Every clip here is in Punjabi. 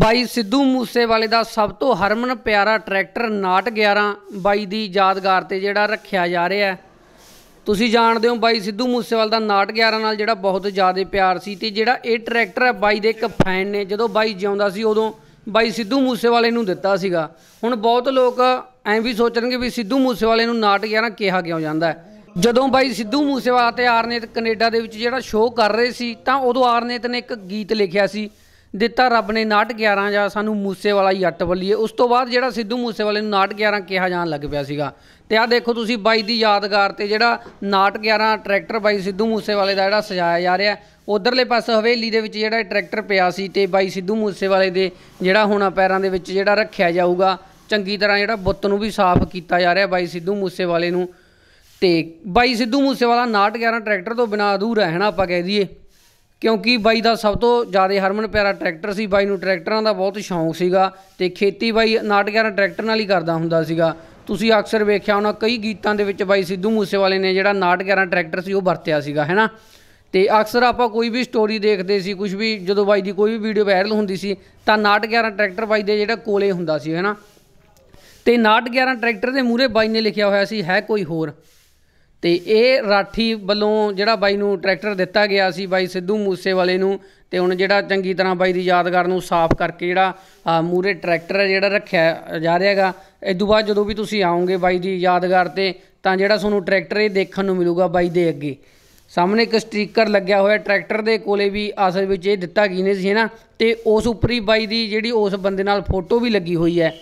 ਬਾਈ ਸਿੱਧੂ ਮੂਸੇਵਾਲੇ ਦਾ ਸਭ ਤੋਂ ਹਰਮਨ ਪਿਆਰਾ ਟਰੈਕਟਰ ਨਾਟ 11 ਬਾਈ ਦੀ ਯਾਦਗਾਰ ਤੇ ਜਿਹੜਾ ਰੱਖਿਆ ਜਾ ਰਿਹਾ ਤੁਸੀਂ ਜਾਣਦੇ ਹੋ ਬਾਈ ਸਿੱਧੂ ਮੂਸੇਵਾਲ ਦਾ ਨਾਟ 11 ਨਾਲ ਜਿਹੜਾ ਬਹੁਤ ਜ਼ਿਆਦਾ ਪਿਆਰ ਸੀ ਤੇ ਜਿਹੜਾ ਇਹ ਟਰੈਕਟਰ ਹੈ ਬਾਈ ਦੇ ਇੱਕ ਫੈਨ ਨੇ ਜਦੋਂ ਬਾਈ ਜਿਉਂਦਾ ਸੀ ਉਦੋਂ ਬਾਈ ਸਿੱਧੂ ਮੂਸੇਵਾਲੇ ਨੂੰ ਦਿੱਤਾ ਸੀਗਾ ਹੁਣ ਬਹੁਤ ਲੋਕ ਐ ਵੀ ਸੋਚਣਗੇ ਵੀ ਸਿੱਧੂ ਮੂਸੇਵਾਲੇ ਨੂੰ ਨਾਟ 11 ਕਿਹਾ ਕਿਉਂ ਜਾਂਦਾ ਜਦੋਂ ਬਾਈ ਸਿੱਧੂ ਮੂਸੇਵਾਲਾ ਤੇ ਆਰਨੇਤ ਕੈਨੇਡਾ ਦੇ ਵਿੱਚ ਜਿਹੜਾ ਸ਼ੋਅ ਕਰ ਰਹੇ ਸੀ ਤਾਂ ਉਦੋਂ ਆਰਨੇਤ ਨੇ ਇੱਕ ਗੀਤ ਲਿਖਿਆ ਸੀ ਦਿੱਤਾ ਰੱਬ ਨੇ 11 ਜਾਂ ਸਾਨੂੰ ਮੂਸੇ ਵਾਲਾ ਹੀ ਅੱਟ ਬੱਲੀਏ ਉਸ ਤੋਂ ਬਾਅਦ ਜਿਹੜਾ ਸਿੱਧੂ ਮੂਸੇ ਵਾਲੇ ਨੂੰ 11 ਕਿਹਾ ਜਾਣ ਲੱਗ ਪਿਆ ਸੀਗਾ ਤੇ ਆ ਦੇਖੋ ਤੁਸੀਂ ਬਾਈ ਦੀ ਯਾਦਗਾਰ ਤੇ ਜਿਹੜਾ 11 ਟਰੈਕਟਰ ਬਾਈ ਸਿੱਧੂ ਮੂਸੇ ਵਾਲੇ ਦਾ ਜਿਹੜਾ ਸਜਾਇਆ ਜਾ ਰਿਹਾ ਉਧਰਲੇ ਪਾਸੇ ਹਵੇਲੀ ਦੇ ਵਿੱਚ ਜਿਹੜਾ ਟਰੈਕਟਰ ਪਿਆ ਸੀ ਤੇ ਬਾਈ ਸਿੱਧੂ ਮੂਸੇ ਵਾਲੇ ਦੇ ਜਿਹੜਾ ਹੁਣ ਪੈਰਾਂ ਦੇ ਵਿੱਚ ਜਿਹੜਾ ਰੱਖਿਆ ਜਾਊਗਾ ਚੰਗੀ ਤਰ੍ਹਾਂ ਜਿਹੜਾ ਬੁੱਤ ਨੂੰ ਵੀ ਸਾਫ਼ ਕੀਤਾ ਜਾ ਰਿਹਾ ਬਾਈ ਸਿੱਧੂ ਮੂਸੇ ਵਾਲੇ ਨੂੰ ਤੇ ਬਾਈ ਸਿੱਧੂ ਮੂਸੇਵਾਲਾ 911 ਟਰੈਕਟਰ ਤੋਂ ਬਿਨਾ ਅਧੂਰਾ ਰਹਿਣਾ ਆਪਾਂ ਕਹਿ ਦਈਏ ਕਿਉਂਕਿ ਬਾਈ ਦਾ ਸਭ ਤੋਂ ਜ਼ਿਆਦਾ ਹਰਮਨ ਪਿਆਰਾ ਟਰੈਕਟਰ ਸੀ ਬਾਈ ਨੂੰ ਟਰੈਕਟਰਾਂ ਦਾ ਬਹੁਤ ਸ਼ੌਂਕ ਸੀਗਾ ਤੇ ਖੇਤੀ ਬਾਈ ਨਾਟਕਾਂ ਟਰੈਕਟਰ ਨਾਲ ਹੀ ਕਰਦਾ ਹੁੰਦਾ ਸੀਗਾ ਤੁਸੀਂ ਅਕਸਰ ਵੇਖਿਆ ਹੋਣਾ ਕਈ ਗੀਤਾਂ ਦੇ ਵਿੱਚ ਬਾਈ ਸਿੱਧੂ ਮੂਸੇਵਾਲੇ ਨੇ ਜਿਹੜਾ ਨਾਟ ਟਰੈਕਟਰ ਸੀ ਉਹ ਵਰਤਿਆ ਸੀਗਾ ਹੈਨਾ ਤੇ ਅਕਸਰ ਆਪਾਂ ਕੋਈ ਵੀ ਸਟੋਰੀ ਦੇਖਦੇ ਸੀ ਕੁਝ ਵੀ ਜਦੋਂ ਬਾਈ ਦੀ ਕੋਈ ਵੀ ਵੀਡੀਓ ਵਾਇਰਲ ਹੁੰਦੀ ਸੀ ਤਾਂ ਨਾਟ ਟਰੈਕਟਰ ਬਾਈ ਦੇ ਜਿਹੜਾ ਕੋਲੇ ਹੁੰਦਾ ਸੀ ਹੈਨਾ ਤੇ ਨਾਟ ਟਰੈਕਟਰ ਦੇ ਮੂਹਰੇ ਬਾਈ ਨੇ ਲਿਖਿਆ ਹੋਇਆ ਸੀ ਹੈ ਕੋਈ ਹੋਰ ਤੇ ਇਹ ਰਾਠੀ ਵੱਲੋਂ ਜਿਹੜਾ ਬਾਈ ਨੂੰ ਟਰੈਕਟਰ ਦਿੱਤਾ ਗਿਆ ਸੀ ਬਾਈ ਸਿੱਧੂ ਮੂਸੇ ਵਾਲੇ ਨੂੰ ਤੇ ਹੁਣ ਜਿਹੜਾ ਚੰਗੀ ਤਰ੍ਹਾਂ ਬਾਈ ਦੀ ਯਾਦਗਾਰ ਨੂੰ ਸਾਫ਼ ਕਰਕੇ ਜਿਹੜਾ ਮੂਰੇ ਟਰੈਕਟਰ ਹੈ ਜਿਹੜਾ ਰੱਖਿਆ ਜਾ ਰਿਹਾਗਾ ਇਸ ਤੋਂ ਬਾਅਦ ਜਦੋਂ ਵੀ ਤੁਸੀਂ ਆਓਗੇ ਬਾਈ ਦੀ ਯਾਦਗਾਰ ਤੇ ਤਾਂ ਜਿਹੜਾ ਤੁਹਾਨੂੰ ਟਰੈਕਟਰ ਇਹ ਦੇਖਣ ਨੂੰ ਮਿਲੂਗਾ ਬਾਈ ਦੇ ਅੱਗੇ ਸਾਹਮਣੇ ਇੱਕ ਸਟicker ਲੱਗਿਆ ਹੋਇਆ ਟਰੈਕਟਰ ਦੇ ਕੋਲੇ ਵੀ ਅਸਲ ਵਿੱਚ ਇਹ ਦਿੱਤਾ ਗਈ ਨੇ ਸੀ ਨਾ ਤੇ ਉਸ ਉੱਪਰ ਹੀ ਬਾਈ ਦੀ ਜਿਹੜੀ ਉਸ ਬੰਦੇ ਨਾਲ ਫੋਟੋ ਵੀ ਲੱਗੀ ਹੋਈ ਹੈ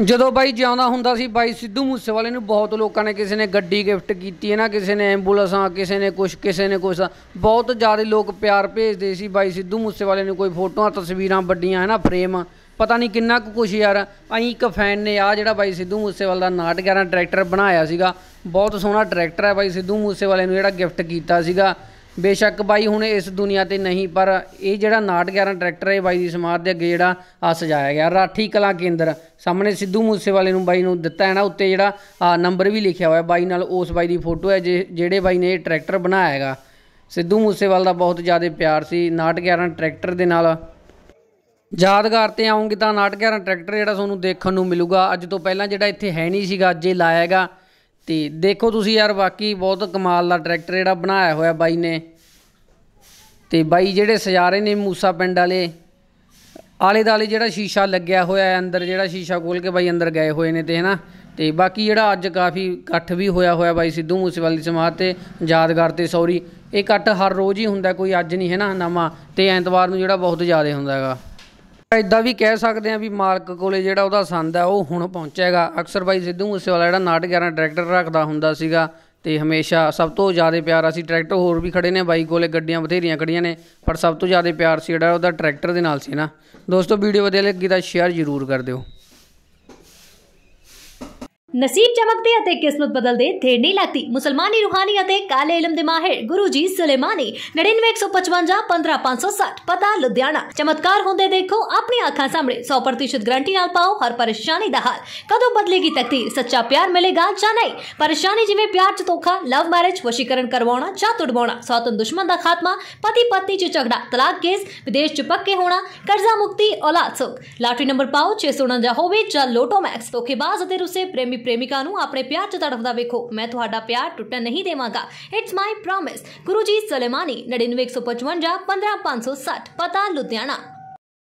ਜਦੋਂ ਬਾਈ ਜਿਉਂਦਾ ਹੁੰਦਾ ਸੀ ਬਾਈ ਸਿੱਧੂ ਮੂਸੇਵਾਲੇ ਨੂੰ ਬਹੁਤ ਲੋਕਾਂ ਨੇ ਕਿਸੇ ਨੇ ਗੱਡੀ ਗਿਫਟ ਕੀਤੀ ਹੈ ਨਾ ਕਿਸੇ ਨੇ ਐਂਬੂਲੈਂਸਾਂ ਕਿਸੇ ਨੇ ਕੁਝ ਕਿਸੇ ਨੇ ਕੁਝ ਬਹੁਤ ਜ਼ਿਆਦਾ ਲੋਕ ਪਿਆਰ ਭੇਜਦੇ ਸੀ ਬਾਈ ਸਿੱਧੂ ਮੂਸੇਵਾਲੇ ਨੂੰ ਕੋਈ ਫੋਟੋਆਂ ਤਸਵੀਰਾਂ ਵੱਡੀਆਂ ਹੈ ਨਾ ਫਰੇਮ ਪਤਾ ਨਹੀਂ ਕਿੰਨਾ ਕੁ ਕੁਝ ਯਾਰ ਅਸੀਂ ਇੱਕ ਫੈਨ ਨੇ ਆ ਜਿਹੜਾ ਬਾਈ ਸਿੱਧੂ ਮੂਸੇਵਾਲ ਦਾ 911 ਡਾਇਰੈਕਟਰ ਬਣਾਇਆ ਸੀਗਾ ਬਹੁਤ ਸੋਹਣਾ ਡਾਇਰੈਕਟਰ ਹੈ ਬਾਈ ਸਿੱਧੂ ਮੂਸੇਵਾਲੇ ਨੂੰ ਜਿਹੜਾ ਗਿਫਟ ਕੀਤਾ ਸੀਗਾ ਬੇਸ਼ੱਕ ਬਾਈ ਹੁਣ ਇਸ ਦੁਨੀਆ ਤੇ ਨਹੀਂ ਪਰ ਇਹ ਜਿਹੜਾ ਨਾਟ 11 ਟਰੈਕਟਰ ਹੈ ਬਾਈ ਦੀ ਸਮਾਧ ਦੇ ਅੱਗੇ ਜਿਹੜਾ ਆ ਸਜਾਇਆ ਗਿਆ ਰਾਠੀ ਕਲਾ ਕੇਂਦਰ ਸਾਹਮਣੇ ਸਿੱਧੂ ਮੂਸੇਵਾਲੇ ਨੂੰ ਬਾਈ ਨੂੰ ਦਿੱਤਾ ਹੈ ਨਾ ਉੱਤੇ ਜਿਹੜਾ ਨੰਬਰ ਵੀ ਲਿਖਿਆ ਹੋਇਆ ਬਾਈ ਨਾਲ ਉਸ ਬਾਈ ਦੀ ਫੋਟੋ ਹੈ ਜਿਹੜੇ ਬਾਈ ਨੇ ਇਹ ਟਰੈਕਟਰ ਬਣਾਇਆ ਹੈਗਾ ਸਿੱਧੂ ਵਾਲ ਦਾ ਬਹੁਤ ਜ਼ਿਆਦਾ ਪਿਆਰ ਸੀ ਨਾਟ 11 ਟਰੈਕਟਰ ਦੇ ਨਾਲ ਯਾਦਗਾਰ ਤੇ ਆਉਂਗੇ ਤਾਂ ਨਾਟ 11 ਟਰੈਕਟਰ ਜਿਹੜਾ ਤੁਹਾਨੂੰ ਦੇਖਣ ਨੂੰ ਮਿਲੂਗਾ ਅੱਜ ਤੋਂ ਪਹਿਲਾਂ ਜਿਹੜਾ ਇੱਥੇ ਹੈ ਨਹੀਂ ਸੀਗਾ ਅੱਜ ਇਹ ਹੈਗਾ ਤੇ ਦੇਖੋ ਤੁਸੀਂ ਯਾਰ ਬਾਕੀ ਬਹੁਤ ਕਮਾਲ ਦਾ ਟਰੈਕਟਰ ਜਿਹੜਾ ਬਣਾਇਆ ਹੋਇਆ ਬਾਈ ਨੇ ਤੇ ਬਾਈ ਜਿਹੜੇ ਸਜਾਰੇ ਨੇ ਮੂਸਾ ਪਿੰਡ ਵਾਲੇ ਆਲੇ ਦਾਲੇ ਜਿਹੜਾ ਸ਼ੀਸ਼ਾ ਲੱਗਿਆ ਹੋਇਆ ਹੈ ਅੰਦਰ ਜਿਹੜਾ ਸ਼ੀਸ਼ਾ ਖੋਲ ਕੇ ਬਾਈ ਅੰਦਰ ਗਏ ਹੋਏ ਨੇ ਤੇ ਹਨਾ ਤੇ ਬਾਕੀ ਜਿਹੜਾ ਅੱਜ ਕਾਫੀ ਇਕੱਠ ਵੀ ਹੋਇਆ ਹੋਇਆ ਬਾਈ ਸਿੱਧੂ ਮੂਸੇਵਾਲੀ ਸਮਾਧ ਤੇ ਯਾਦਗਾਰ ਤੇ ਸੌਰੀ ਇਹ ਇਕੱਠ ਹਰ ਰੋਜ਼ ਹੀ ਹੁੰਦਾ ਕੋਈ ਅੱਜ ਨਹੀਂ ਹੈ ਨਾ ਨਵਾਂ ਤੇ ਐਤਵਾਰ ਨੂੰ ਜਿਹੜਾ ਬਹੁਤ ਜ਼ਿਆਦਾ ਹੁੰਦਾ ਹੈਗਾ ਇਦਾਂ ਵੀ ਕਹਿ ਸਕਦੇ ਆ ਵੀ ਮਾਲਕ ਕੋਲੇ ਜਿਹੜਾ ਉਹਦਾ ਸੰਦ ਆ ਉਹ ਹੁਣ ਪਹੁੰਚੇਗਾ ਅਕਸਰ ਬਾਈ ਸਿੱਧੂ ਮੂਸੇਵਾਲਾ ਜਿਹੜਾ ਨਾਟ 11 ਡਾਇਰੈਕਟਰ ਰੱਖਦਾ ਹੁੰਦਾ ਸੀਗਾ ਤੇ ਹਮੇਸ਼ਾ ਸਭ ਤੋਂ ਜ਼ਿਆਦਾ ਪਿਆਰ ਅਸੀਂ ਟਰੈਕਟਰ ਹੋਰ ਵੀ ਖੜੇ ਨੇ ਬਾਈ ਕੋਲੇ ਗੱਡੀਆਂ ਬਥੇਰੀਆਂ ਖੜੀਆਂ ਨੇ ਪਰ ਸਭ ਤੋਂ ਜ਼ਿਆਦਾ ਪਿਆਰ ਸੀ ਜਿਹੜਾ ਉਹਦਾ ਟਰੈਕਟਰ ਦੇ ਨਾਲ ਸੀ ਨਾ ਦੋਸਤੋ ਵੀਡੀਓ ਵਧੀਆ ਲੱਗੀ ਤਾਂ ਸ਼ੇਅਰ ਜ਼ਰੂਰ ਕਰ ਦਿਓ નસીબ ચમકતી હતે કિસ્મત બદલ દે ધેર નહીં લાગતી મુસલમાની રૂહાની હતે કાલે ઇલમ દે માહિર ગુરુજી સુલેમાની નડિનવે એકસો પચવંજા પંદર પાંચસો સાઠ પતા લુધિયાણા ચમત્કાર હોંદે દેખો આપની આંખા સામે सौ प्रतिशत गारंटी नाल पाओ हर परेशानी का हल कदों बदलेगी तकदीर सच्चा प्यार मिलेगा या नहीं परेशानी जिम्मे प्यार च धोखा लव मैरिज वशीकरण करवाना या तुड़वाना सौतन दुश्मन का खात्मा पति पत्नी च झगड़ा तलाक केस विदेश च पक्के होना कर्जा मुक्ति औलाद सुख लाटरी नंबर पाओ छे सौ उणंजा होवे या लोटो मैक्स धोखेबाज तो रुसे प्रेमी ਪ੍ਰੇਮਿਕਾ ਨੂੰ ਆਪਣੇ ਪਿਆਰ 'ਚ ਤੜਫਦਾ ਵੇਖੋ ਮੈਂ ਤੁਹਾਡਾ ਪਿਆਰ ਟੁੱਟਣ ਨਹੀਂ ਦੇਵਾਂਗਾ ਇਟਸ ਮਾਈ ਪ੍ਰੋਮਿਸ ਗੁਰੂ ਜੀ ਸਲੇਮਾਨੀ 99155 15560 ਪਤਾ ਲੁਧਿਆਣਾ